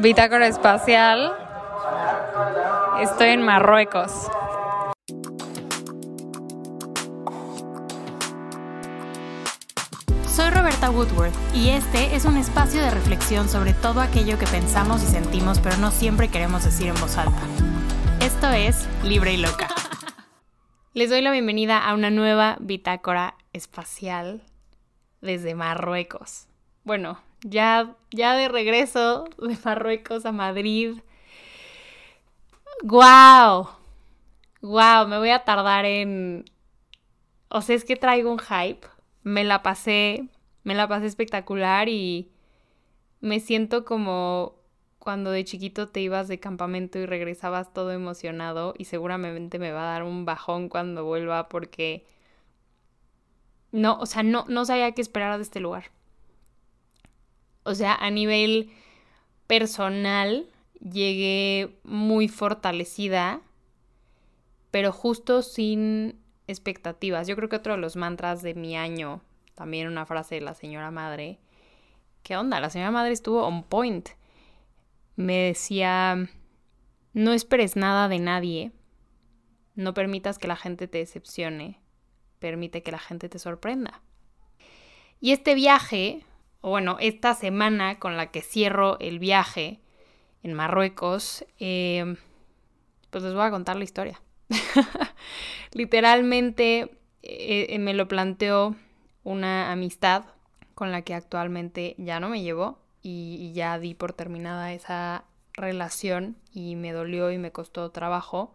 Bitácora espacial. Estoy en Marruecos. Soy Roberta Woodworth y este es un espacio de reflexión sobre todo aquello que pensamos y sentimos pero no siempre queremos decir en voz alta. Esto es Libre y Loca. Les doy la bienvenida a una nueva bitácora espacial desde Marruecos. Bueno, ya, ya de regreso de Marruecos a Madrid. ¡Guau! ¡Guau! Me voy a tardar en... O sea, es que traigo un hype. Me la pasé, me la pasé espectacular y me siento como cuando de chiquito te ibas de campamento y regresabas todo emocionado y seguramente me va a dar un bajón cuando vuelva porque no, o sea, no, no sabía qué esperar de este lugar. O sea, a nivel personal, llegué muy fortalecida, pero justo sin expectativas. Yo creo que otro de los mantras de mi año, también una frase de la señora madre, ¿qué onda? La señora madre estuvo on point. Me decía, no esperes nada de nadie, no permitas que la gente te decepcione, permite que la gente te sorprenda. Y este viaje, o bueno, esta semana con la que cierro el viaje en Marruecos, em, pues les voy a contar la historia. Literalmente eh, eh, me lo planteó una amistad con la que actualmente ya no me llevo y ya di por terminada esa relación y me dolió y me costó trabajo,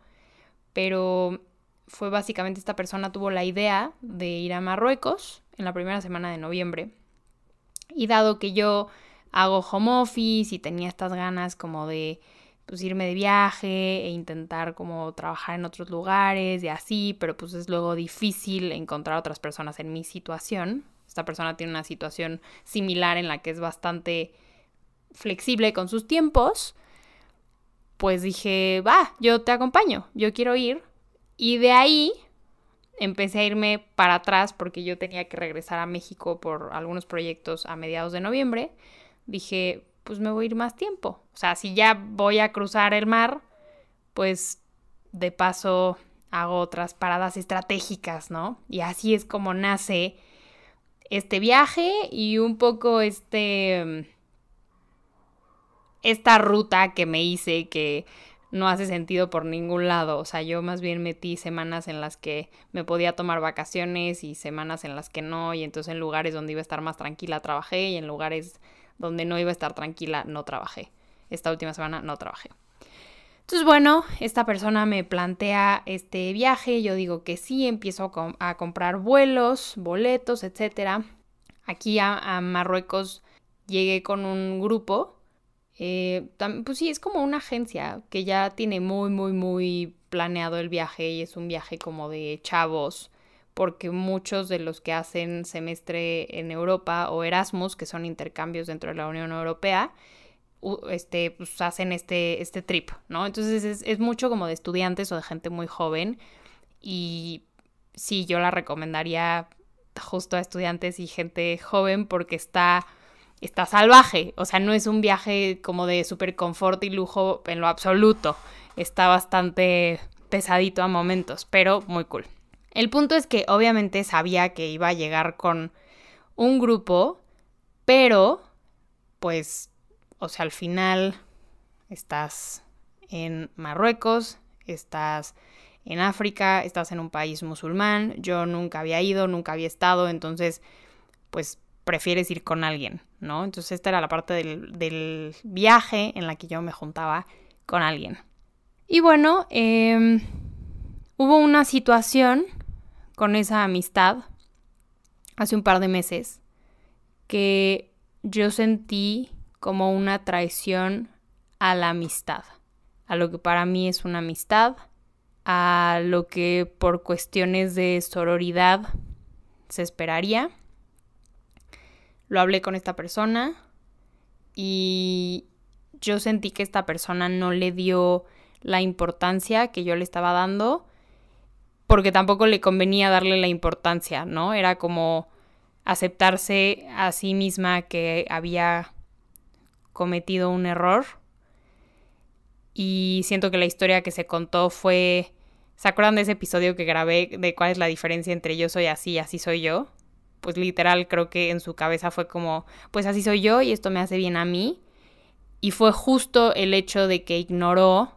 pero fue básicamente esta persona tuvo la idea de ir a Marruecos en la primera semana de noviembre. Y dado que yo hago home office y tenía estas ganas como de pues, irme de viaje e intentar como trabajar en otros lugares y así, pero pues es luego difícil encontrar otras personas en mi situación. Esta persona tiene una situación similar en la que es bastante flexible con sus tiempos. Pues dije, va, yo te acompaño, yo quiero ir, y de ahí empecé a irme para atrás porque yo tenía que regresar a México por algunos proyectos a mediados de noviembre. Dije, pues me voy a ir más tiempo. O sea, si ya voy a cruzar el mar, pues de paso hago otras paradas estratégicas, ¿no? Y así es como nace este viaje y un poco este mm, esta ruta que me hice que no hace sentido por ningún lado. O sea, yo más bien metí semanas en las que me podía tomar vacaciones y semanas en las que no, y entonces en lugares donde iba a estar más tranquila trabajé y en lugares donde no iba a estar tranquila no trabajé. Esta última semana no trabajé. Entonces, bueno, esta persona me plantea este viaje, yo digo que sí, empiezo a, comprar vuelos, boletos, etc. Aquí a Marruecos llegué con un grupo eh, pues sí, es como una agencia que ya tiene muy, muy, muy planeado el viaje y es un viaje como de chavos, porque muchos de los que hacen semestre en Europa o Erasmus, que son intercambios dentro de la Unión Europea, este, pues hacen este, este trip, ¿no? Entonces es, es mucho como de estudiantes o de gente muy joven y sí, yo la recomendaría justo a estudiantes y gente joven porque está está salvaje, o sea, no es un viaje como de súper confort y lujo en lo absoluto, está bastante pesadito a momentos, pero muy cool. El punto es que obviamente sabía que iba a llegar con un grupo, pero pues, o sea, al final estás en Marruecos, estás en África, estás en un país musulmán, yo nunca había ido, nunca había estado, entonces, pues prefieres ir con alguien, ¿no? Entonces esta era la parte del, viaje en la que yo me juntaba con alguien. Y bueno, em, hubo una situación con esa amistad hace un par de meses que yo sentí como una traición a la amistad, a lo que para mí es una amistad, a lo que por cuestiones de sororidad se esperaría lo hablé con esta persona y yo sentí que esta persona no le dio la importancia que yo le estaba dando porque tampoco le convenía darle la importancia, ¿no? Era como aceptarse a sí misma que había cometido un error. Y siento que la historia que se contó fue... ¿Se acuerdan de ese episodio que grabé de cuál es la diferencia entre yo soy así y así soy yo? pues literal creo que en su cabeza fue como, pues así soy yo y esto me hace bien a mí. Y fue justo el hecho de que ignoró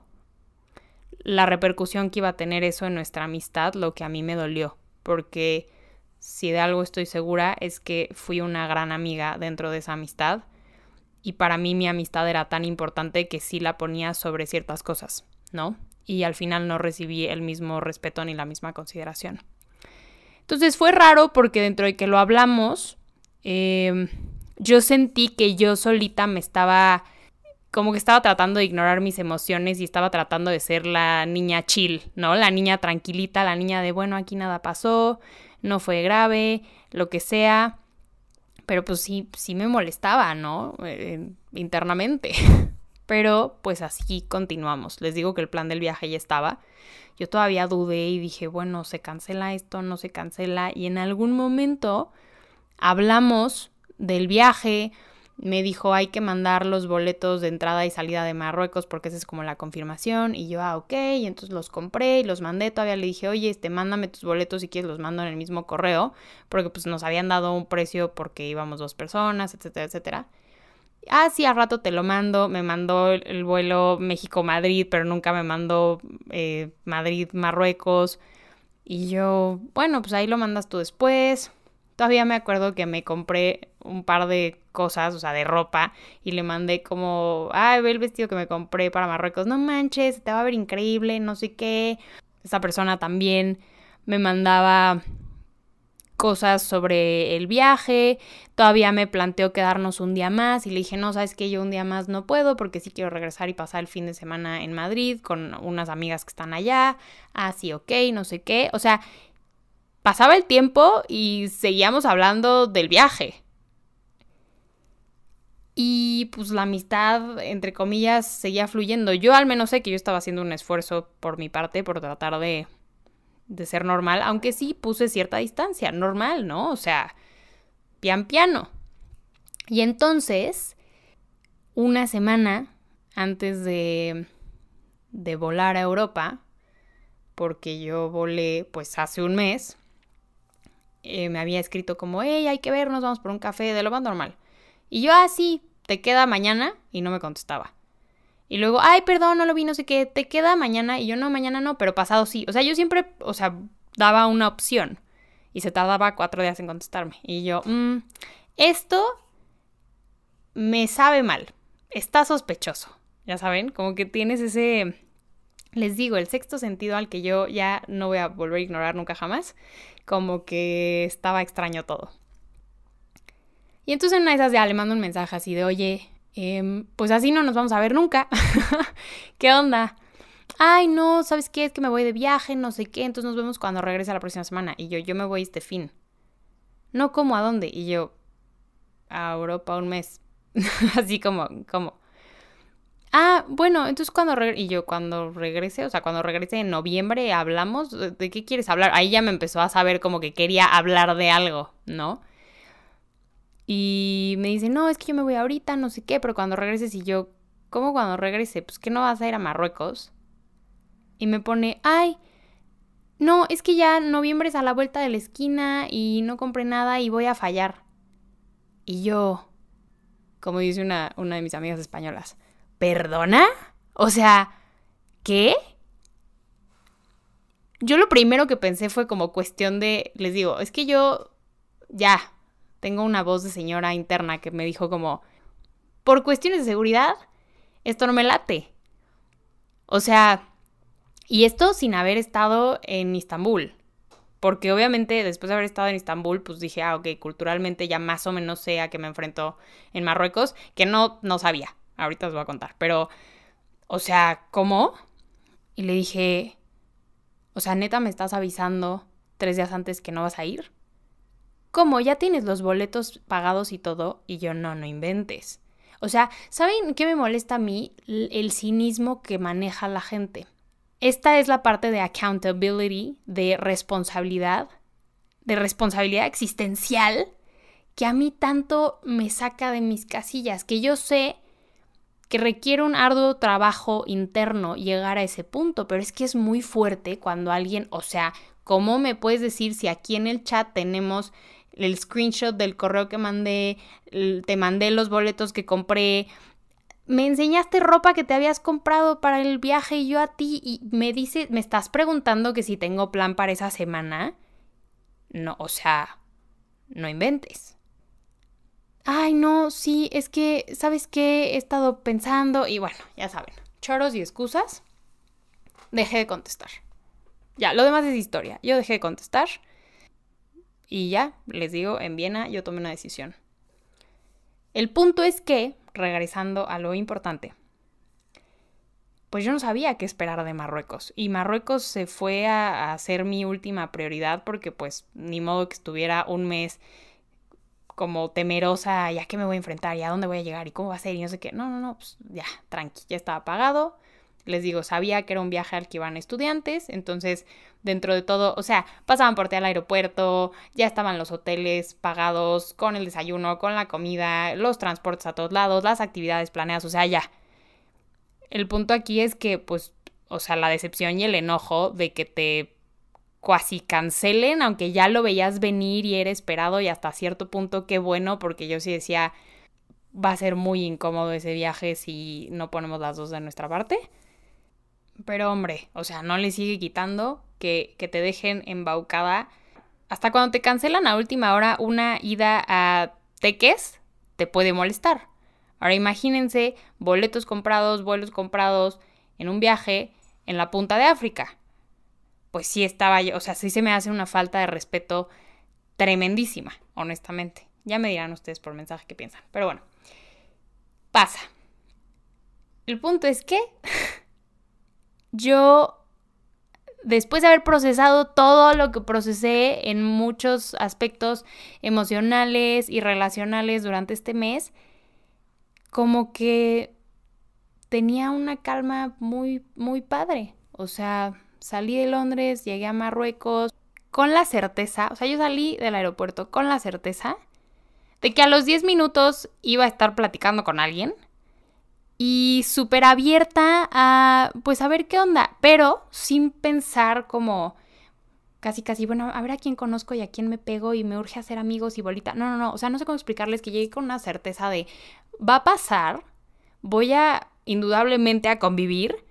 la repercusión que iba a tener eso en nuestra amistad lo que a mí me dolió, porque si de algo estoy segura es que fui una gran amiga dentro de esa amistad y para mí mi amistad era tan importante que sí la ponía sobre ciertas cosas, ¿no? Y al final no recibí el mismo respeto ni la misma consideración. Entonces fue raro porque dentro de que lo hablamos, em, yo sentí que yo solita me estaba, como que estaba tratando de ignorar mis emociones y estaba tratando de ser la niña chill, ¿no? La niña tranquilita, la niña de, bueno, aquí nada pasó, no fue grave, lo que sea. Pero pues sí, sí me molestaba, ¿no? Eh, internamente. Pero pues así continuamos. Les digo que el plan del viaje ya estaba. Yo todavía dudé y dije, bueno, se cancela esto, no se cancela. Y en algún momento hablamos del viaje. Me dijo, hay que mandar los boletos de entrada y salida de Marruecos porque esa es como la confirmación. Y yo, ah, ok. Y entonces los compré y los mandé. Todavía le dije, oye, este, mándame tus boletos si quieres, los mando en el mismo correo. Porque pues nos habían dado un precio porque íbamos dos personas, etcétera, etcétera ah, sí, a rato te lo mando, me mandó el vuelo México-Madrid, pero nunca me mandó eh, Madrid-Marruecos. Y yo, bueno, pues ahí lo mandas tú después. Todavía me acuerdo que me compré un par de cosas, o sea, de ropa, y le mandé como, ay, ve el vestido que me compré para Marruecos, no manches, te va a ver increíble, no sé qué. Esa persona también me mandaba cosas sobre el viaje, todavía me planteo quedarnos un día más y le dije, no, sabes que yo un día más no puedo porque sí quiero regresar y pasar el fin de semana en Madrid con unas amigas que están allá, así, sí, ok, no sé qué, o sea, pasaba el tiempo y seguíamos hablando del viaje. Y pues la amistad, entre comillas, seguía fluyendo. Yo al menos sé que yo estaba haciendo un esfuerzo por mi parte por tratar de de ser normal, aunque sí puse cierta distancia, normal, ¿no? O sea, pian piano. Y entonces, una semana antes de, de volar a Europa, porque yo volé pues hace un mes, eh, me había escrito como, hey, hay que vernos, vamos por un café, de lo más normal. Y yo así, ah, te queda mañana y no me contestaba. Y luego, ay, perdón, no lo vi, no sé qué, te queda mañana. Y yo, no, mañana no, pero pasado sí. O sea, yo siempre, o sea, daba una opción. Y se tardaba cuatro días en contestarme. Y yo, mm, esto me sabe mal. Está sospechoso. Ya saben, como que tienes ese, les digo, el sexto sentido al que yo ya no voy a volver a ignorar nunca jamás. Como que estaba extraño todo. Y entonces en una de esas ya le mando un mensaje así de, oye, Em, pues así no nos vamos a ver nunca. ¿Qué onda? Ay, no, ¿sabes qué? Es que me voy de viaje, no sé qué, entonces nos vemos cuando regrese la próxima semana. Y yo, yo me voy este fin. No, ¿cómo? ¿A dónde? Y yo, a Europa un mes. así como, como. Ah, bueno, entonces cuando y yo cuando regrese, o sea, cuando regrese en noviembre, hablamos, ¿de qué quieres hablar? Ahí ya me empezó a saber como que quería hablar de algo, ¿no? Y me dice, no, es que yo me voy ahorita, no sé qué, pero cuando regreses y yo, ¿cómo cuando regrese? Pues que no vas a ir a Marruecos. Y me pone, ay, no, es que ya noviembre es a la vuelta de la esquina y no compré nada y voy a fallar. Y yo, como dice una, una de mis amigas españolas, ¿perdona? O sea, ¿qué? Yo lo primero que pensé fue como cuestión de, les digo, es que yo ya tengo una voz de señora interna que me dijo como, por cuestiones de seguridad, esto no me late. O sea, y esto sin haber estado en Istambul. Porque obviamente después de haber estado en Istambul, pues dije, ah, ok, culturalmente ya más o menos sé a qué me enfrento en Marruecos, que no, no sabía. Ahorita os voy a contar. Pero, o sea, ¿cómo? Y le dije, o sea, neta, me estás avisando tres días antes que no vas a ir. ¿Cómo? ¿Ya tienes los boletos pagados y todo? Y yo, no, no inventes. O sea, ¿saben qué me molesta a mí? El cinismo que maneja la gente. Esta es la parte de accountability, de responsabilidad, de responsabilidad existencial, que a mí tanto me saca de mis casillas, que yo sé que requiere un arduo trabajo interno llegar a ese punto, pero es que es muy fuerte cuando alguien, o sea, ¿cómo me puedes decir si aquí en el chat tenemos el screenshot del correo que mandé, te mandé los boletos que compré, me enseñaste ropa que te habías comprado para el viaje y yo a ti y me dice, me estás preguntando que si tengo plan para esa semana. No, o sea, no inventes. Ay, no, sí, es que, ¿sabes qué? He estado pensando y bueno, ya saben, choros y excusas. Dejé de contestar. Ya, lo demás es historia. Yo dejé de contestar y ya, les digo, en Viena yo tomé una decisión. El punto es que, regresando a lo importante, pues yo no sabía qué esperar de Marruecos. Y Marruecos se fue a, ser mi última prioridad porque pues ni modo que estuviera un mes como temerosa, ya que me voy a enfrentar, ¿Y a dónde voy a llegar y cómo va a ser y no sé qué. No, no, no, pues ya, tranqui, ya estaba pagado. Les digo, sabía que era un viaje al que iban estudiantes, entonces dentro de todo, o sea, pasaban por ti al aeropuerto, ya estaban los hoteles pagados, con el desayuno, con la comida, los transportes a todos lados, las actividades planeadas, o sea, ya. El punto aquí es que, pues, o sea, la decepción y el enojo de que te cuasi cancelen, aunque ya lo veías venir y era esperado y hasta cierto punto qué bueno, porque yo sí decía, va a ser muy incómodo ese viaje si no ponemos las dos de nuestra parte pero hombre, o sea, no le sigue quitando que, que te dejen embaucada. Hasta cuando te cancelan a última hora una ida a Teques, te puede molestar. Ahora imagínense boletos comprados, vuelos comprados en un viaje en la punta de África. Pues sí estaba yo, o sea, sí se me hace una falta de respeto tremendísima, honestamente. Ya me dirán ustedes por mensaje qué piensan, pero bueno, pasa. El punto es que yo, después de haber procesado todo lo que procesé en muchos aspectos emocionales y relacionales durante este mes, como que tenía una calma muy, muy padre. O sea, salí de Londres, llegué a Marruecos con la certeza, o sea, yo salí del aeropuerto con la certeza de que a los 10 minutos iba a estar platicando con alguien y súper abierta a, pues, a ver qué onda, pero sin pensar como casi, casi, bueno, a ver a quién conozco y a quién me pego y me urge hacer amigos y bolita. No, no, no, o sea, no sé cómo explicarles que llegué con una certeza de, va a pasar, voy a indudablemente a convivir.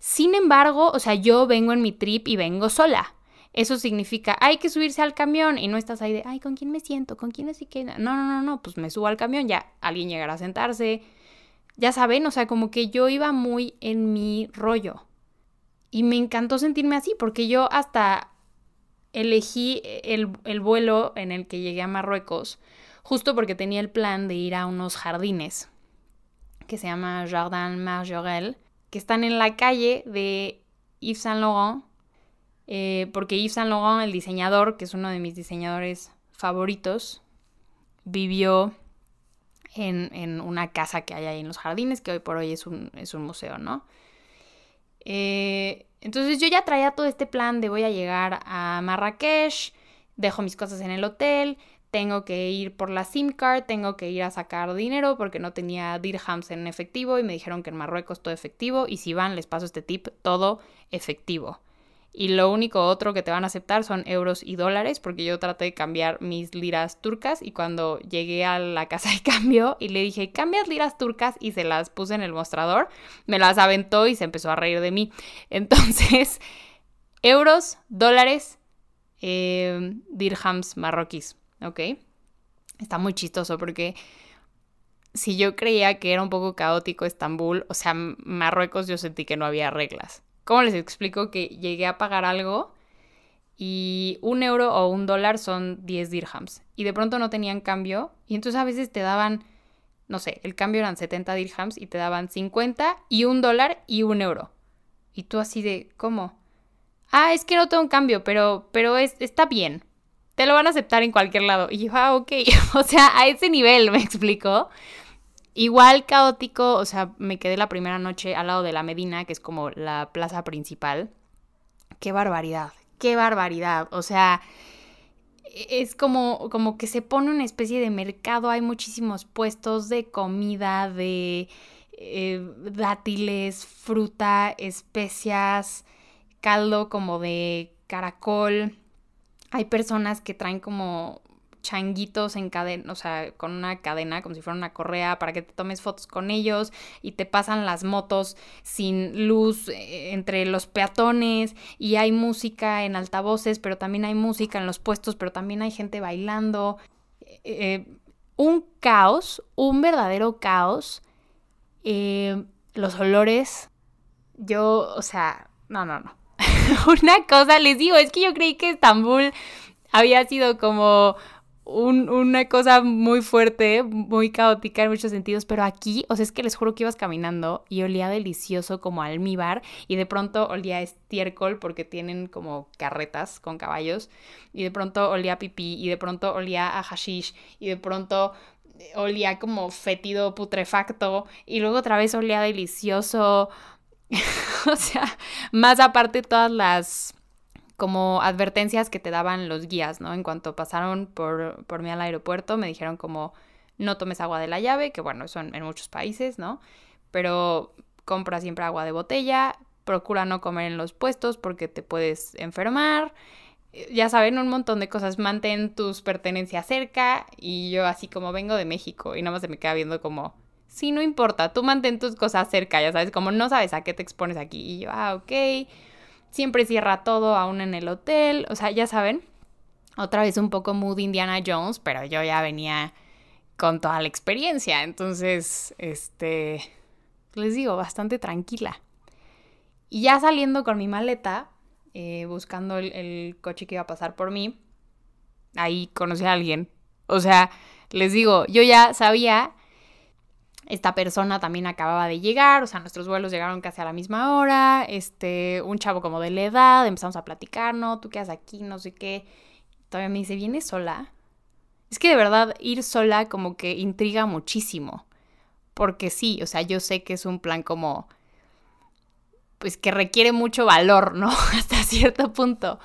Sin embargo, o sea, yo vengo en mi trip y vengo sola. Eso significa, hay que subirse al camión y no estás ahí de, ay, ¿con quién me siento? ¿Con quién así que? No, no, no, no, pues me subo al camión, ya alguien llegará a sentarse, ya saben, o sea, como que yo iba muy en mi rollo. Y me encantó sentirme así, porque yo hasta elegí el, vuelo en el que llegué a Marruecos, justo porque tenía el plan de ir a unos jardines, que se llama Jardin Marjorel, que están en la calle de Yves Saint Laurent, eh, porque Yves Saint Laurent, el diseñador, que es uno de mis diseñadores favoritos, vivió en, una casa que hay ahí en los jardines, que hoy por hoy es un, museo, ¿no? Eh, entonces yo ya traía todo este plan de voy a llegar a Marrakech, dejo mis cosas en el hotel, tengo que ir por la SIM card, tengo que ir a sacar dinero porque no tenía dirhams en efectivo y me dijeron que en Marruecos todo efectivo y si van les paso este tip, todo efectivo y lo único otro que te van a aceptar son euros y dólares, porque yo traté de cambiar mis liras turcas y cuando llegué a la casa de cambio y le dije, cambias liras turcas y se las puse en el mostrador, me las aventó y se empezó a reír de mí. Entonces, euros, dólares, em, dirhams marroquíes, ¿ok? Está muy chistoso porque si yo creía que era un poco caótico Estambul, o sea, Marruecos yo sentí que no había reglas. ¿Cómo les explico que llegué a pagar algo y un euro o un dólar son 10 dirhams? Y de pronto no tenían cambio y entonces a veces te daban, no sé, el cambio eran 70 dirhams y te daban 50 y un dólar y un euro. Y tú así de, ¿cómo? Ah, es que no tengo un cambio, pero, pero está bien. Te lo van a aceptar en cualquier lado. Y yo, ah, ok. o sea, a ese nivel, me explico. Igual caótico, o sea, me quedé la primera noche al lado de la Medina, que es como la plaza principal. Qué barbaridad, qué barbaridad. O sea, e-, es como, como que se pone una especie de mercado, hay muchísimos puestos de comida, de eh, dátiles, fruta, especias, caldo como de caracol. Hay personas que traen como changuitos en cadena, o sea, con una cadena, como si fuera una correa, para que te tomes fotos con ellos y te pasan las motos sin luz eh, entre los peatones y hay música en altavoces, pero también hay música en los puestos, pero también hay gente bailando. Eh, eh, un caos, un verdadero caos. los olores, yo, o sea, no, no, no. Una cosa, les digo, es que yo creí que Estambul había sido como una cosa muy fuerte, muy caótica en muchos sentidos, pero aquí, o sea, es que les juro que ibas caminando y olía delicioso como almíbar y de pronto olía estiércol porque tienen como carretas con caballos y de pronto olía pipí y de pronto olía a hashish y de pronto olía como fétido putrefacto y luego otra vez olía delicioso. o sea, más aparte todas las como advertencias que te daban los guías, ¿no? En cuanto pasaron por, por mí al aeropuerto, me dijeron como no tomes agua de la llave, que bueno, eso en, en muchos países, ¿no? Pero compra siempre agua de botella, procura no comer en los puestos porque te puedes enfermar eh, ya saben, un montón de cosas. Mantén tus pertenencias cerca. Y yo así como vengo de México y nada más se me queda viendo como, sí, no importa, tú mantén tus cosas cerca, ya sabes, como no sabes a qué te expones aquí. Y yo, ah, ok. Siempre cierra todo, aún en el hotel. O sea, ya saben, otra vez un poco mood Indiana Jones, pero yo ya venía con toda la experiencia. Entonces, este, les digo, bastante tranquila. Y ya saliendo con mi maleta, eh, buscando el, el coche que iba a pasar por mí, ahí conocí a alguien. O sea, les digo, yo ya sabía esta persona también acababa de llegar, o sea, nuestros vuelos llegaron casi a la misma hora. Este, un chavo como de la edad, empezamos a platicar, no, tú quedas aquí, no sé qué. Todavía me dice, ¿vienes sola? Es que de verdad ir sola como que intriga muchísimo. Porque sí, o sea, yo sé que es un plan como pues que requiere mucho valor, ¿no? Hasta cierto punto.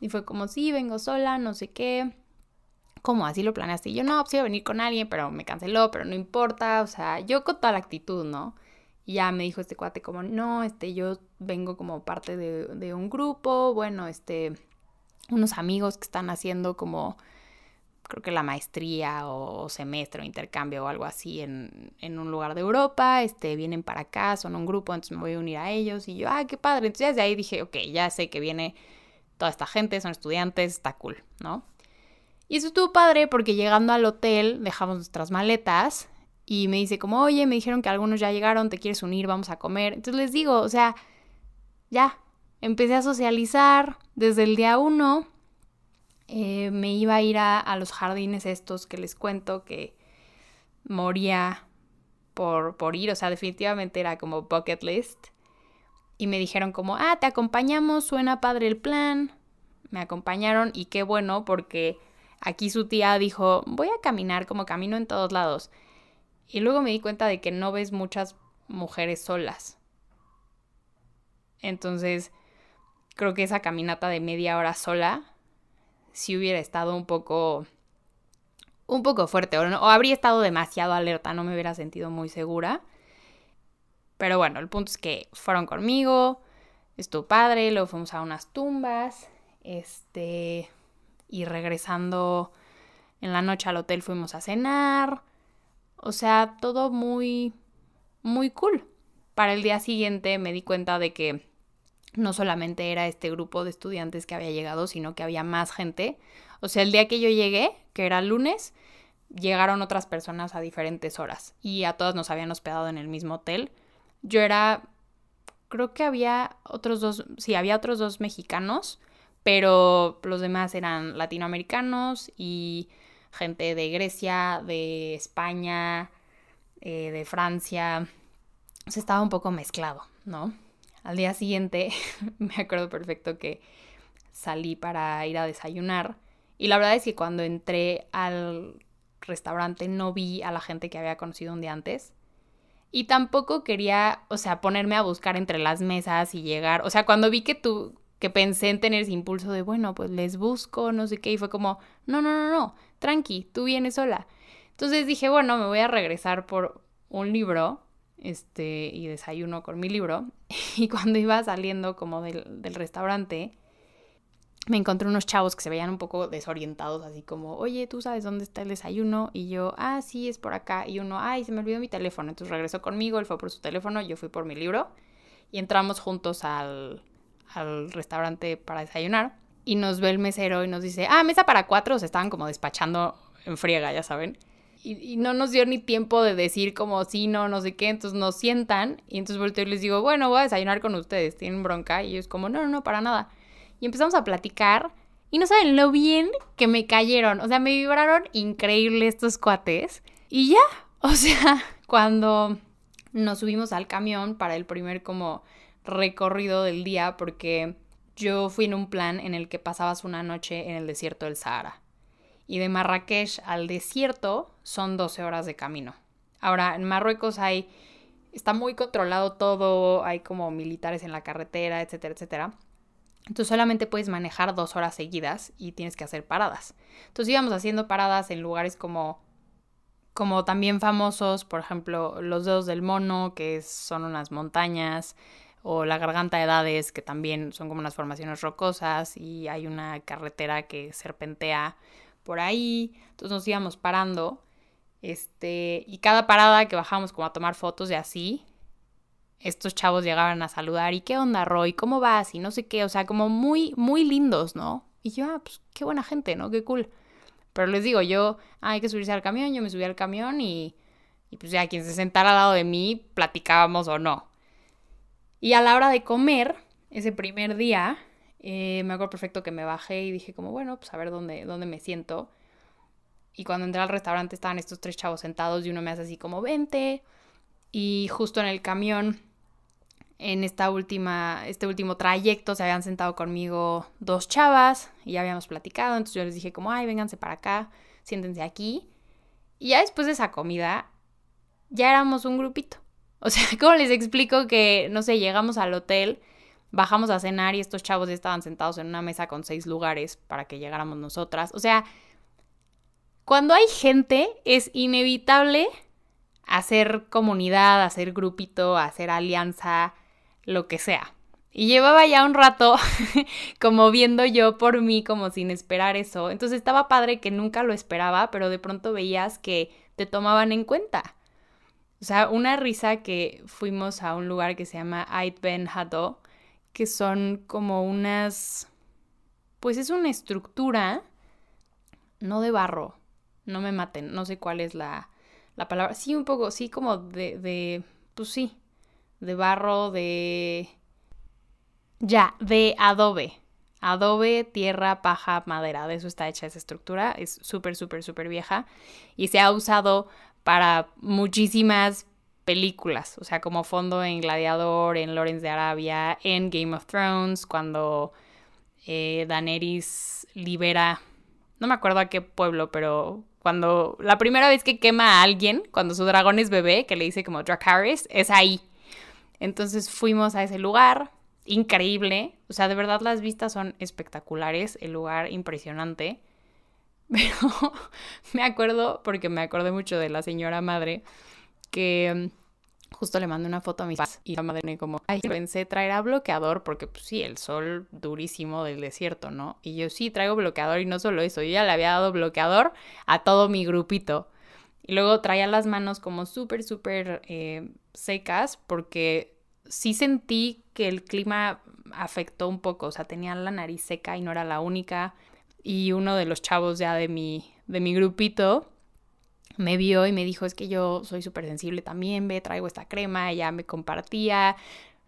Y fue como, sí, vengo sola, no sé qué. ¿Cómo? Así lo planeaste. yo, no, pues iba a venir con alguien, pero me canceló, pero no importa. O sea, yo con toda la actitud, ¿no? ya me dijo este cuate como, no, este, yo vengo como parte de, un grupo, bueno, este, unos amigos que están haciendo como, creo que la maestría o, semestre o intercambio o algo así en, en, un lugar de Europa, este, vienen para acá, son un grupo, entonces me voy a unir a ellos. Y yo, ah, qué padre. Entonces ya desde ahí dije, ok, ya sé que viene toda esta gente, son estudiantes, está cool, ¿no? Y eso estuvo padre porque llegando al hotel dejamos nuestras maletas y me dice como, oye, me dijeron que algunos ya llegaron, te quieres unir, vamos a comer. Entonces les digo, o sea, ya, empecé a socializar desde el día uno. Eh, me iba a ir a, los jardines estos que les cuento que moría por, por ir, o sea, definitivamente era como bucket list. Y me dijeron como, ah, te acompañamos, suena padre el plan. Me acompañaron y qué bueno porque Aquí su tía dijo, voy a caminar como camino en todos lados. Y luego me di cuenta de que no ves muchas mujeres solas. Entonces, creo que esa caminata de media hora sola, si hubiera estado un poco, un poco fuerte, o, no, habría estado demasiado alerta, no me hubiera sentido muy segura. Pero bueno, el punto es que fueron conmigo, Es tu padre, luego fuimos a unas tumbas, este, y regresando en la noche al hotel fuimos a cenar. O sea, todo muy, muy cool. Para el día siguiente me di cuenta de que no solamente era este grupo de estudiantes que había llegado, sino que había más gente. O sea, el día que yo llegué, que era lunes, llegaron otras personas a diferentes horas y a todas nos habían hospedado en el mismo hotel. Yo era, creo que había otros dos, sí, había otros dos mexicanos pero los demás eran latinoamericanos y gente de Grecia, de España, eh, de Francia. O sea, estaba un poco mezclado, ¿no? Al día siguiente me acuerdo perfecto que salí para ir a desayunar y la verdad es que cuando entré al restaurante no vi a la gente que había conocido un día antes. Y tampoco quería, o sea, ponerme a buscar entre las mesas y llegar. O sea, cuando vi que tú que pensé en tener ese impulso de, bueno, pues les busco, no sé qué, y fue como, no, no, no, no, tranqui, tú vienes sola. Entonces dije, bueno, me voy a regresar por un libro, este, y desayuno con mi libro, y cuando iba saliendo como del, del restaurante, me encontré unos chavos que se veían un poco desorientados, así como, oye, ¿tú sabes dónde está el desayuno? Y yo, ah, sí, es por acá. Y uno, ay, se me olvidó mi teléfono. Entonces regresó conmigo, él fue por su teléfono, yo fui por mi libro. Y entramos juntos al, al restaurante para desayunar y nos ve el mesero y nos dice, ah, mesa para cuatro, se estaban como despachando en friega, ya saben. Y, no nos dio ni tiempo de decir como sí, no, no sé qué, entonces nos sientan y entonces volteo y les digo, bueno, voy a desayunar con ustedes, tienen bronca y ellos como, no, no, no, para nada. Y empezamos a platicar y no saben lo bien que me cayeron, o sea, me vibraron increíble estos cuates y ya, o sea, cuando nos subimos al camión para el primer como recorrido del día porque yo fui en un plan en el que pasabas una noche en el desierto del Sahara. Y de Marrakech al desierto son 12 horas de camino. Ahora, en Marruecos hay está muy controlado todo, hay como militares en la carretera, etcétera, etcétera. Entonces solamente puedes manejar dos horas seguidas y tienes que hacer paradas. Entonces íbamos haciendo paradas en lugares como, como también famosos, por ejemplo, los dedos del mono, que son unas montañas, o la garganta de edades, que también son como unas formaciones rocosas y hay una carretera que serpentea por ahí. Entonces nos íbamos parando. Este, y cada parada que bajábamos como a tomar fotos y así, estos chavos llegaban a saludar y qué onda, Roy, ¿cómo vas? Y no sé qué, o sea, como muy, muy lindos, ¿no? Y yo, ah, pues qué buena gente, ¿no? Qué cool. Pero les digo, yo, ah, hay que subirse al camión, yo me subí al camión y, y pues ya quien se sentara al lado de mí, platicábamos o no. Y a la hora de comer, ese primer día, eh, me acuerdo perfecto que me bajé y dije como, bueno, pues a ver dónde, dónde me siento. Y cuando entré al restaurante estaban estos tres chavos sentados y uno me hace así como, 20. Y justo en el camión, en esta última, este último trayecto, se habían sentado conmigo dos chavas y ya habíamos platicado. Entonces yo les dije como, ay, vénganse para acá, siéntense aquí. Y ya después de esa comida, ya éramos un grupito. O sea, ¿cómo les explico que, no sé, llegamos al hotel, bajamos a cenar y estos chavos ya estaban sentados en una mesa con seis lugares para que llegáramos nosotras? O sea, cuando hay gente es inevitable hacer comunidad, hacer grupito, hacer alianza, lo que sea. Y llevaba ya un rato como viendo yo por mí, como sin esperar eso. Entonces estaba padre que nunca lo esperaba, pero de pronto veías que te tomaban en cuenta. O sea, una risa que fuimos a un lugar que se llama Ait Ben Hato, que son como unas... Pues es una estructura, no de barro, no me maten, no sé cuál es la, la palabra. Sí, un poco, sí, como de, de... Pues sí, de barro, de... Ya, de adobe. Adobe, tierra, paja, madera. De eso está hecha esa estructura. Es súper, súper, súper vieja. Y se ha usado para muchísimas películas, o sea, como fondo en Gladiador, en Lawrence de Arabia, en Game of Thrones, cuando eh, Daenerys libera, no me acuerdo a qué pueblo, pero cuando la primera vez que quema a alguien, cuando su dragón es bebé, que le dice como Dracarys, es ahí. Entonces fuimos a ese lugar, increíble, o sea, de verdad las vistas son espectaculares, el lugar impresionante. Pero me acuerdo, porque me acordé mucho de la señora madre, que mm, justo le mandé una foto a mis padres y la madre me como, ay, pensé traer bloqueador porque pues sí, el sol durísimo del desierto, ¿no? Y yo sí traigo bloqueador y no solo eso, yo ya le había dado bloqueador a todo mi grupito. Y luego traía las manos como súper, súper eh, secas porque sí sentí que el clima afectó un poco, o sea, tenía la nariz seca y no era la única y uno de los chavos ya de mi, de mi grupito me vio y me dijo, es que yo soy súper sensible también, ve, traigo esta crema, ella me compartía.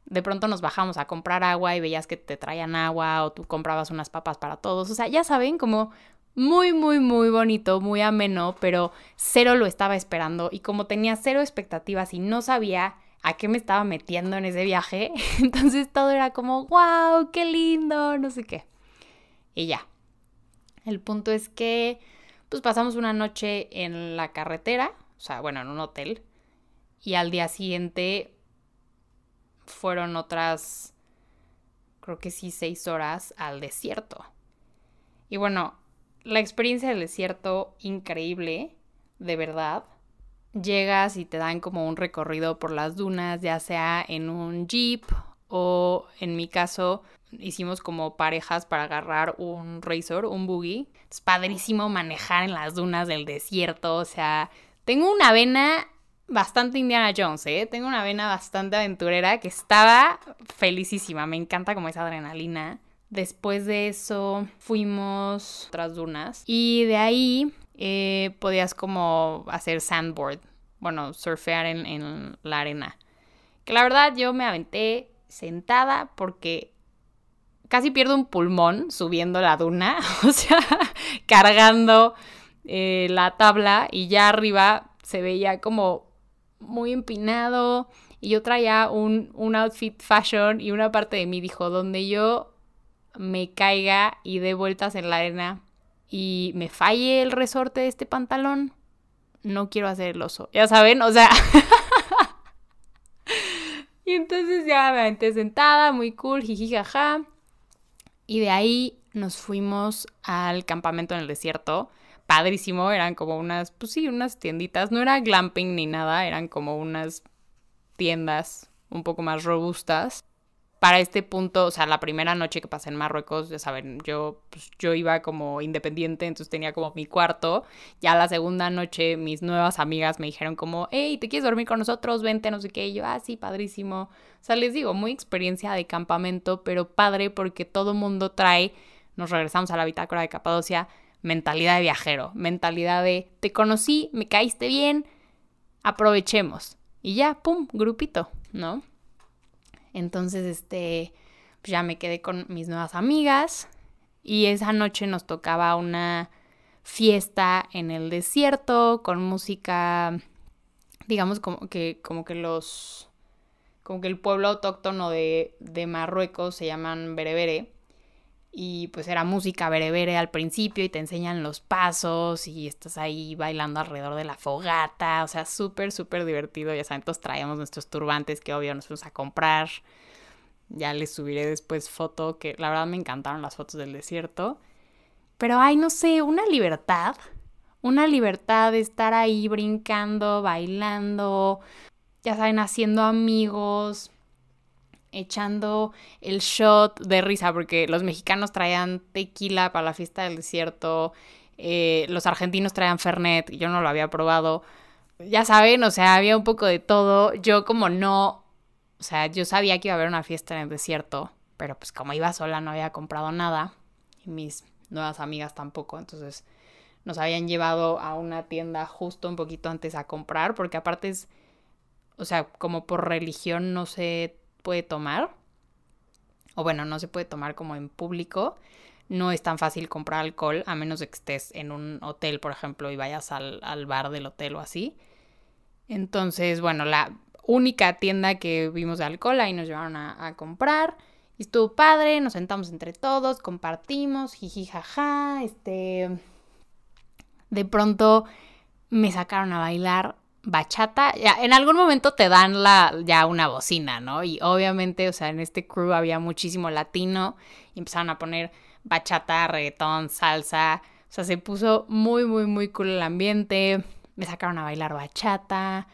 De pronto nos bajamos a comprar agua y veías que te traían agua o tú comprabas unas papas para todos. O sea, ya saben, como muy, muy, muy bonito, muy ameno, pero cero lo estaba esperando y como tenía cero expectativas y no sabía a qué me estaba metiendo en ese viaje, entonces todo era como, wow, qué lindo, no sé qué. Y ya, el punto es que pues pasamos una noche en la carretera, o sea, bueno, en un hotel, y al día siguiente fueron otras, creo que sí, seis horas al desierto. Y bueno, la experiencia del desierto increíble, de verdad. Llegas y te dan como un recorrido por las dunas, ya sea en un jeep o en mi caso hicimos como parejas para agarrar un razor, un buggy. Es padrísimo manejar en las dunas del desierto, o sea, tengo una vena bastante Indiana Jones, ¿eh? Tengo una vena bastante aventurera que estaba felicísima, me encanta como esa adrenalina. Después de eso fuimos tras dunas y de ahí eh, podías como hacer sandboard, bueno, surfear en la arena. Que la verdad yo me aventé sentada porque casi pierdo un pulmón subiendo la duna, o sea, cargando eh, la tabla y ya arriba se veía como muy empinado y yo traía un, outfit fashion y una parte de mí dijo, donde yo me caiga y dé vueltas en la arena y me falle el resorte de este pantalón, no quiero hacer el oso. Ya saben, o sea... y entonces ya me aventé sentada, muy cool, jijijaja. Y de ahí nos fuimos al campamento en el desierto. Padrísimo, eran como unas, pues sí, unas tienditas. No era glamping ni nada, eran como unas tiendas un poco más robustas para este punto, o sea, la primera noche que pasé en Marruecos, ya saben, yo, pues, yo iba como independiente, entonces tenía como mi cuarto. Ya la segunda noche, mis nuevas amigas me dijeron como, hey, ¿te quieres dormir con nosotros? Vente, no sé qué. Y yo, ah, sí, padrísimo. O sea, les digo, muy experiencia de campamento, pero padre porque todo mundo trae, nos regresamos a la bitácora de Capadocia, mentalidad de viajero, mentalidad de, te conocí, me caíste bien, aprovechemos. Y ya, pum, grupito, ¿no? Entonces, este, pues, ya me quedé con mis nuevas amigas y esa noche nos tocaba una fiesta en el desierto con música, digamos, como que, como que los, como que el pueblo autóctono de, de Marruecos se llaman berebere y pues era música berebere al principio y te enseñan los pasos y estás ahí bailando alrededor de la fogata, o sea, súper, súper divertido, ya saben, todos traíamos nuestros turbantes que obvio nos fuimos a comprar, ya les subiré después foto, que la verdad me encantaron las fotos del desierto, pero hay, no sé, una libertad, una libertad de estar ahí brincando, bailando, ya saben, haciendo amigos, echando el shot de risa, porque los mexicanos traían tequila para la fiesta del desierto, eh, los argentinos traían Fernet, yo no lo había probado. Ya saben, o sea, había un poco de todo. Yo como no, o sea, yo sabía que iba a haber una fiesta en el desierto, pero pues como iba sola no había comprado nada y mis nuevas amigas tampoco, entonces nos habían llevado a una tienda justo un poquito antes a comprar, porque aparte es, o sea, como por religión no se puede tomar, o bueno, no se puede tomar como en público, no es tan fácil comprar alcohol a menos de que estés en un hotel, por ejemplo, y vayas al, bar del hotel o así. Entonces, bueno, la única tienda que vimos de alcohol ahí nos llevaron a, comprar. Y estuvo padre, nos sentamos entre todos, compartimos, jiji, jaja, este... De pronto me sacaron a bailar bachata. Ya, en algún momento te dan la, ya una bocina, ¿no? Y obviamente, o sea, en este crew había muchísimo latino y empezaron a poner bachata, reggaetón, salsa. O sea, se puso muy, muy, muy cool el ambiente. Me sacaron a bailar bachata.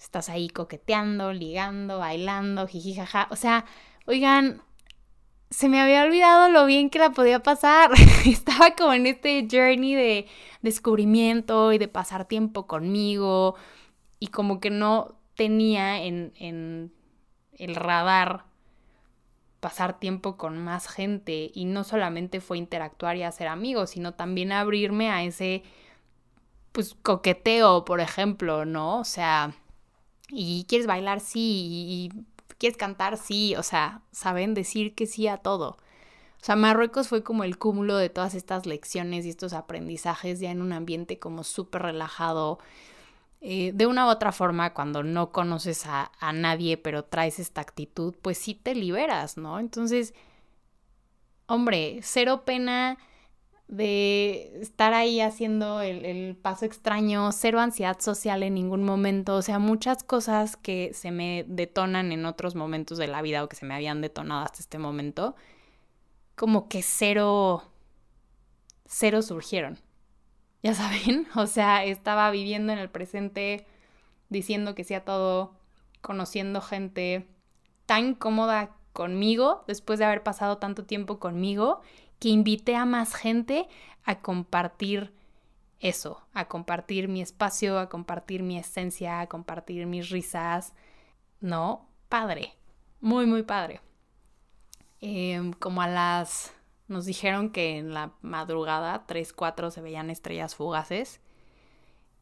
Estás ahí coqueteando, ligando, bailando, jiji, O sea, oigan, se me había olvidado lo bien que la podía pasar. Estaba como en este journey de descubrimiento y de pasar tiempo conmigo y como que no tenía en, en el radar pasar tiempo con más gente y no solamente fue interactuar y hacer amigos, sino también abrirme a ese pues coqueteo, por ejemplo, ¿no? O sea, y quieres bailar sí y quieres cantar sí, o sea, saben decir que sí a todo. O sea, Marruecos fue como el cúmulo de todas estas lecciones y estos aprendizajes ya en un ambiente como súper relajado, eh, de una u otra forma, cuando no conoces a, nadie, pero traes esta actitud, pues sí te liberas, ¿no? Entonces, hombre, cero pena de estar ahí haciendo el, el paso extraño, cero ansiedad social en ningún momento, o sea, muchas cosas que se me detonan en otros momentos de la vida o que se me habían detonado hasta este momento, como que cero, cero surgieron ya saben, o sea, estaba viviendo en el presente, diciendo que sea todo, conociendo gente tan cómoda conmigo, después de haber pasado tanto tiempo conmigo, que invité a más gente a compartir eso, a compartir mi espacio, a compartir mi esencia, a compartir mis risas. No, padre, muy, muy padre. Em, como a las nos dijeron que en la madrugada 3, 4 se veían estrellas fugaces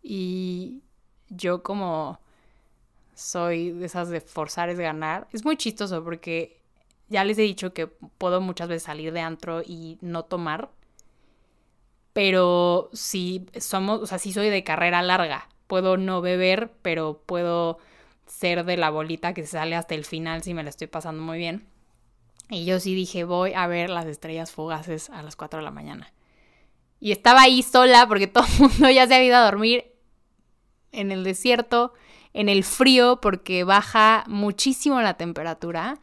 y yo como soy de esas de forzar es ganar, es muy chistoso porque ya les he dicho que puedo muchas veces salir de antro y no tomar, pero si somos, o sea, soy de carrera larga, puedo no beber, pero puedo ser de la bolita que se sale hasta el final si me la estoy pasando muy bien. Y yo sí dije, voy a ver las estrellas fugaces a las 4 de la mañana. Y estaba ahí sola porque todo el mundo ya se había ido a dormir en el desierto, en el frío, porque baja muchísimo la temperatura.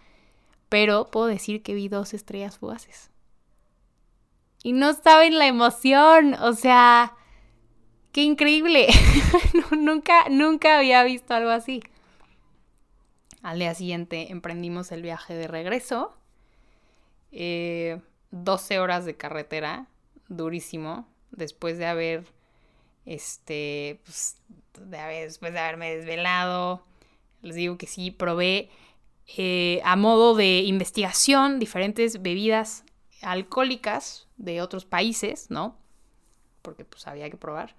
Pero puedo decir que vi dos estrellas fugaces. Y no estaba en la emoción, o sea, qué increíble. nunca, nunca había visto algo así. Al día siguiente emprendimos el viaje de regreso 12 eh, horas de carretera, durísimo, después de haber, este, pues, después de haberme desvelado. Les digo que sí, probé eh, a modo de investigación diferentes bebidas alcohólicas de otros países, ¿no? Porque pues había que probar.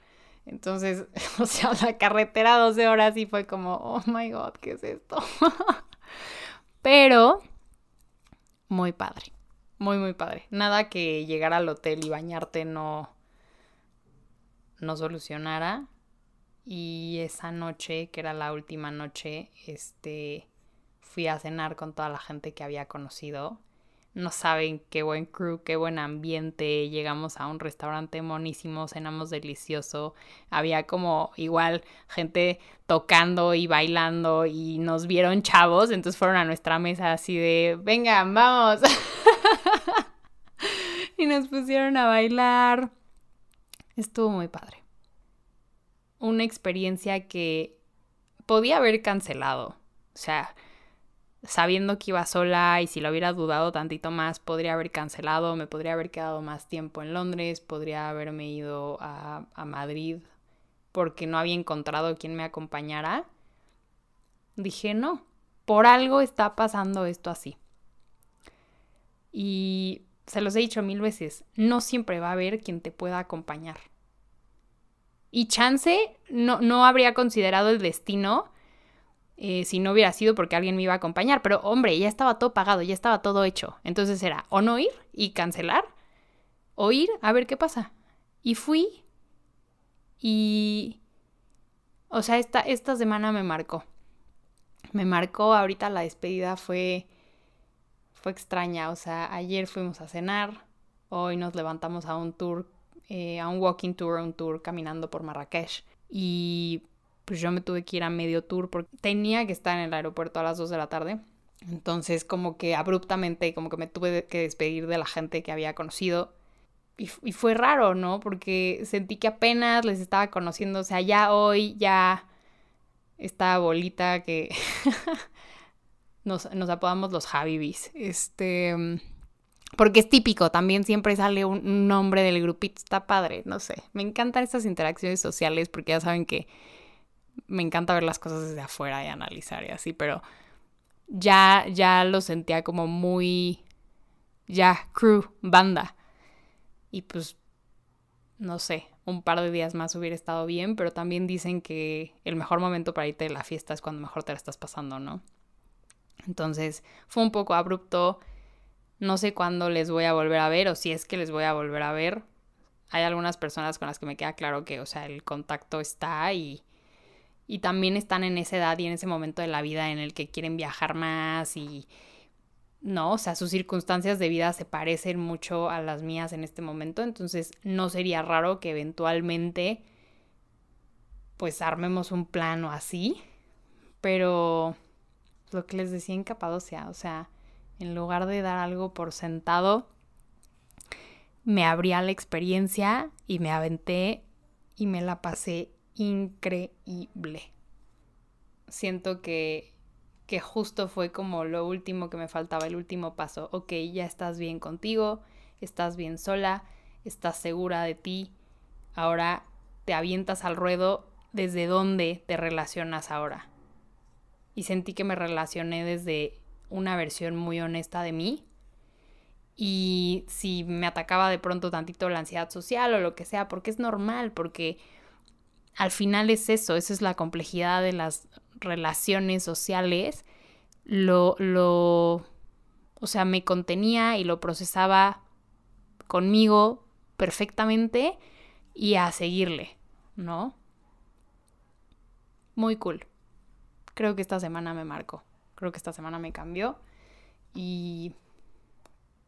Entonces, o sea, la carretera 12 horas y fue como, oh my god, ¿qué es esto? Pero, muy padre. Muy, muy padre. Nada que llegar al hotel y bañarte no, no solucionara. Y esa noche, que era la última noche, este, fui a cenar con toda la gente que había conocido. No saben qué buen crew, qué buen ambiente. Llegamos a un restaurante monísimo, cenamos delicioso. Había como igual gente tocando y bailando y nos vieron chavos, entonces fueron a nuestra mesa así de, vengan, vamos. y nos pusieron a bailar. Estuvo muy padre. Una experiencia que podía haber cancelado. O sea, sabiendo que iba sola y si lo hubiera dudado tantito más, podría haber cancelado, me podría haber quedado más tiempo en Londres, podría haberme ido a, a Madrid porque no había encontrado quien me acompañara. Dije, no, por algo está pasando esto así. Y se los he dicho mil veces, no siempre va a haber quien te pueda acompañar. Y chance no, no habría considerado el destino eh, si no hubiera sido porque alguien me iba a acompañar, pero hombre, ya estaba todo pagado, ya estaba todo hecho. Entonces era o no ir y cancelar, o ir a ver qué pasa. Y fui y... O sea, esta, esta semana me marcó. Me marcó ahorita la despedida fue fue extraña. O sea, ayer fuimos a cenar, hoy nos levantamos a un tour, eh, a un walking tour, un tour caminando por Marrakech. Y pues yo me tuve que ir a medio tour porque tenía que estar en el aeropuerto a las 2 de la tarde. Entonces como que abruptamente, como que me tuve que despedir de la gente que había conocido. Y, y fue raro, ¿no? Porque sentí que apenas les estaba conociendo. O sea, ya hoy, ya esta bolita que... nos, apodamos los Javibis. Este. Porque es típico, también siempre sale un nombre del grupito, está padre, no sé. Me encantan estas interacciones sociales porque ya saben que me encanta ver las cosas desde afuera y analizar y así, pero ya, ya lo sentía como muy, ya, crew, banda. Y pues, no sé, un par de días más hubiera estado bien, pero también dicen que el mejor momento para irte de la fiesta es cuando mejor te la estás pasando, ¿no? Entonces fue un poco abrupto. No sé cuándo les voy a volver a ver o si es que les voy a volver a ver. Hay algunas personas con las que me queda claro que, o sea, el contacto está y, y también están en esa edad y en ese momento de la vida en el que quieren viajar más y, no, o sea, sus circunstancias de vida se parecen mucho a las mías en este momento, entonces no sería raro que eventualmente pues armemos un plano así, pero lo que les decía en Capadocia, o sea, en lugar de dar algo por sentado, me abría la experiencia y me aventé y me la pasé increíble. Siento que, que justo fue como lo último que me faltaba, el último paso. Ok, ya estás bien contigo, estás bien sola, estás segura de ti. Ahora te avientas al ruedo desde dónde te relacionas ahora y sentí que me relacioné desde una versión muy honesta de mí. Y si me atacaba de pronto tantito la ansiedad social o lo que sea, porque es normal, porque al final es eso, esa es la complejidad de las relaciones sociales. Lo, lo, o sea, me contenía y lo procesaba conmigo perfectamente y a seguirle, ¿no? Muy cool creo que esta semana me marcó, creo que esta semana me cambió y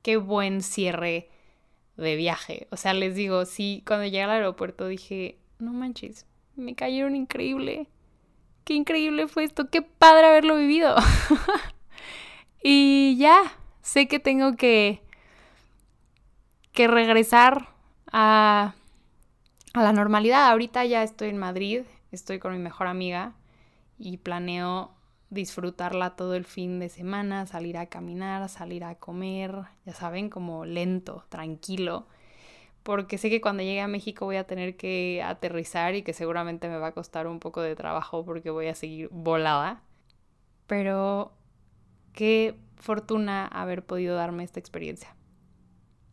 qué buen cierre de viaje. O sea, les digo, sí, cuando llegué al aeropuerto dije, no manches, me cayeron increíble. Qué increíble fue esto, qué padre haberlo vivido. y ya, sé que tengo que, que regresar a, a la normalidad. Ahorita ya estoy en Madrid, estoy con mi mejor amiga, y planeo disfrutarla todo el fin de semana, salir a caminar, salir a comer, ya saben, como lento, tranquilo, porque sé que cuando llegue a México voy a tener que aterrizar y que seguramente me va a costar un poco de trabajo porque voy a seguir volada, pero qué fortuna haber podido darme esta experiencia.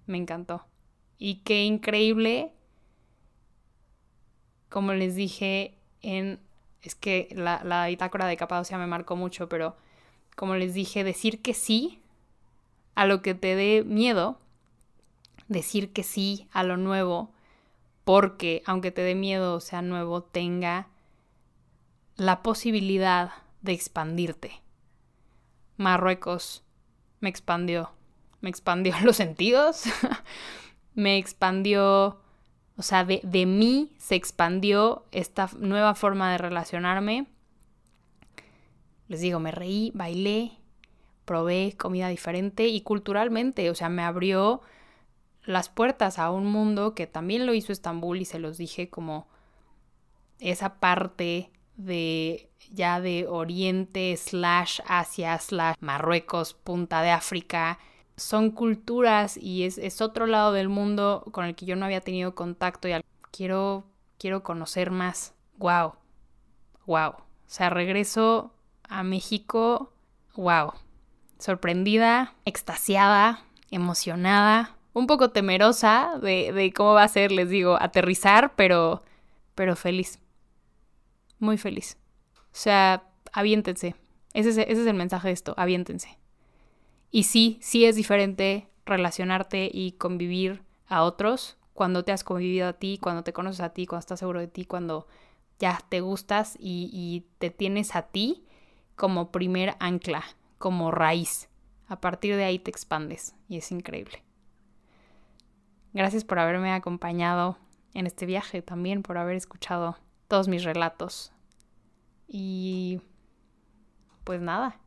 Me encantó. Y qué increíble, como les dije en es que la, Itácora de Capadocia me marcó mucho, pero como les dije, decir que sí a lo que te dé miedo, decir que sí a lo nuevo, porque aunque te dé miedo o sea nuevo, tenga la posibilidad de expandirte. Marruecos me expandió, me expandió los sentidos, me expandió o sea, de, mí se expandió esta nueva forma de relacionarme. Les digo, me reí, bailé, probé comida diferente y culturalmente, o sea, me abrió las puertas a un mundo que también lo hizo Estambul y se los dije como esa parte de ya de Oriente slash Asia slash Marruecos, punta de África, son culturas y es, otro lado del mundo con el que yo no había tenido contacto y quiero, quiero conocer más. ¡Wow! ¡Wow! O sea, regreso a México, ¡wow! Sorprendida, extasiada, emocionada, un poco temerosa de, cómo va a ser, les digo, aterrizar, pero, pero feliz. Muy feliz. O sea, aviéntense. ese es el mensaje de esto, aviéntense. Y sí, sí es diferente relacionarte y convivir a otros cuando te has convivido a ti, cuando te conoces a ti, cuando estás seguro de ti, cuando ya te gustas y, y te tienes a ti como primer ancla, como raíz. A partir de ahí te expandes y es increíble. Gracias por haberme acompañado en este viaje, también por haber escuchado todos mis relatos. Y pues nada,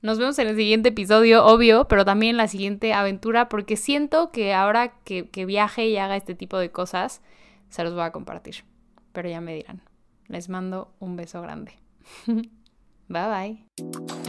nos vemos en el siguiente episodio, obvio, pero también en la siguiente aventura, porque siento que ahora que, viaje y haga este tipo de cosas, se los voy a compartir. Pero ya me dirán. Les mando un beso grande. bye bye.